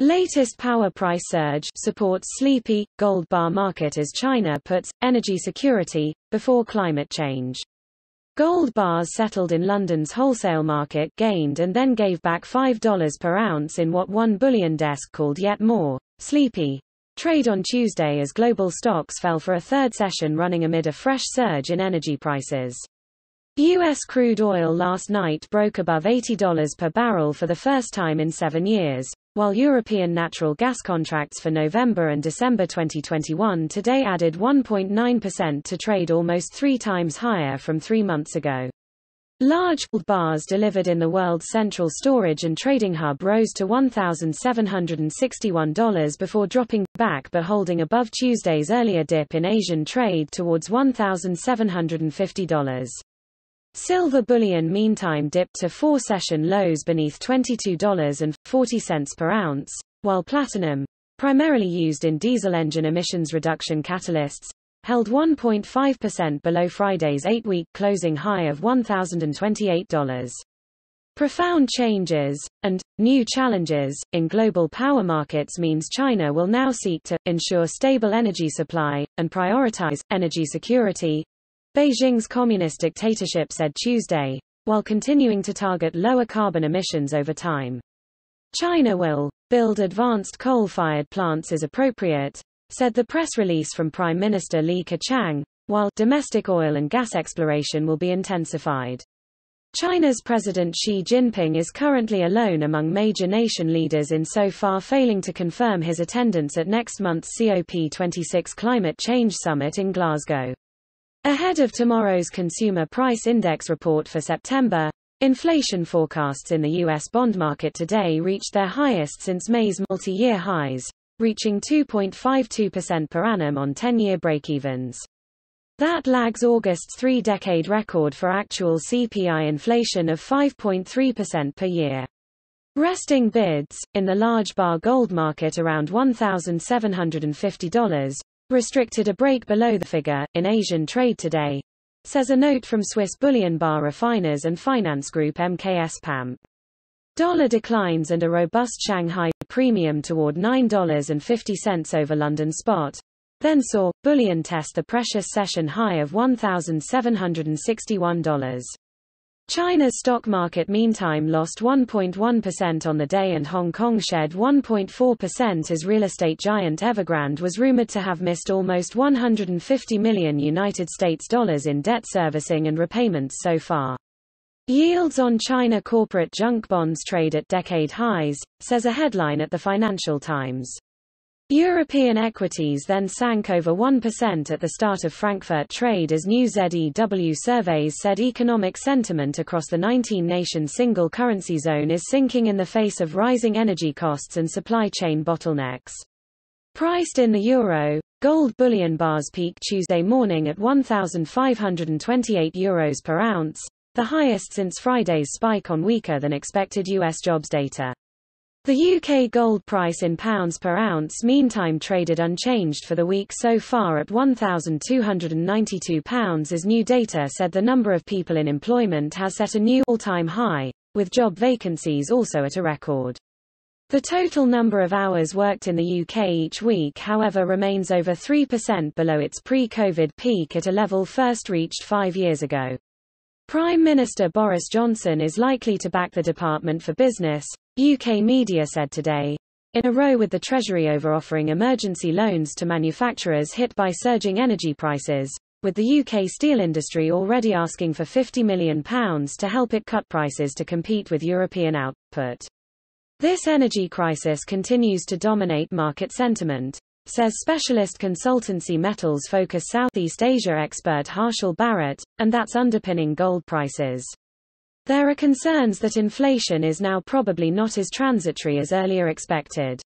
Latest power price surge supports sleepy, gold bar market as China puts energy security before climate change. Gold bars settled in London's wholesale market gained and then gave back $5 per ounce in what one bullion desk called yet more sleepy. Trade on Tuesday as global stocks fell for a third session running amid a fresh surge in energy prices. U.S. crude oil last night broke above $80 per barrel for the first time in seven years, while European natural gas contracts for November and December 2021 today added 1.9% to trade almost three times higher from three months ago. Large bars delivered in the world's central storage and trading hub rose to $1,761 before dropping back but holding above Tuesday's earlier dip in Asian trade towards $1,750. Silver bullion meantime dipped to four session lows beneath $22.40 per ounce, while platinum, primarily used in diesel engine emissions reduction catalysts, held 1.5% below Friday's eight-week closing high of $1,028. Profound changes, and, new challenges, in global power markets means China will now seek to, ensure stable energy supply, and prioritize, energy security, Beijing's communist dictatorship said Tuesday, while continuing to target lower carbon emissions over time. China will build advanced coal-fired plants as appropriate, said the press release from Prime Minister Li Keqiang, while domestic oil and gas exploration will be intensified. China's President Xi Jinping is currently alone among major nation leaders in so far failing to confirm his attendance at next month's COP26 Climate Change Summit in Glasgow. Ahead of tomorrow's Consumer Price Index report for September, inflation forecasts in the U.S. bond market today reached their highest since May's multi-year highs, reaching 2.52% per annum on 10-year breakevens. That lags August's three-decade record for actual CPI inflation of 5.3% per year. Resting bids, in the large bar gold market around $1,750, restricted a break below the figure, in Asian trade today, says a note from Swiss bullion bar refiners and finance group MKS PAMP. Dollar declines and a robust Shanghai premium toward $9.50 over London spot, then saw bullion test the precious session high of $1,761. China's stock market meantime lost 1.1% on the day and Hong Kong shed 1.4% as real estate giant Evergrande was rumored to have missed almost 150 million United States dollars in debt servicing and repayments so far. Yields on China corporate junk bonds trade at decade highs, says a headline at the Financial Times. European equities then sank over 1% at the start of Frankfurt trade as new ZEW surveys said economic sentiment across the 19-nation single currency zone is sinking in the face of rising energy costs and supply chain bottlenecks. Priced in the euro, gold bullion bars peaked Tuesday morning at 1,528 euros per ounce, the highest since Friday's spike on weaker than expected U.S. jobs data. The UK gold price in pounds per ounce meantime traded unchanged for the week so far at £1,292 as new data said the number of people in employment has set a new all-time high, with job vacancies also at a record. The total number of hours worked in the UK each week however remains over 3% below its pre-COVID peak at a level first reached five years ago. Prime Minister Boris Johnson is likely to back the Department for Business, UK media said today, in a row with the Treasury over offering emergency loans to manufacturers hit by surging energy prices, with the UK steel industry already asking for £50 million to help it cut prices to compete with European output. This energy crisis continues to dominate market sentiment, says specialist consultancy metals focus Southeast Asia expert Harshal Barrett, and that's underpinning gold prices. There are concerns that inflation is now probably not as transitory as earlier expected.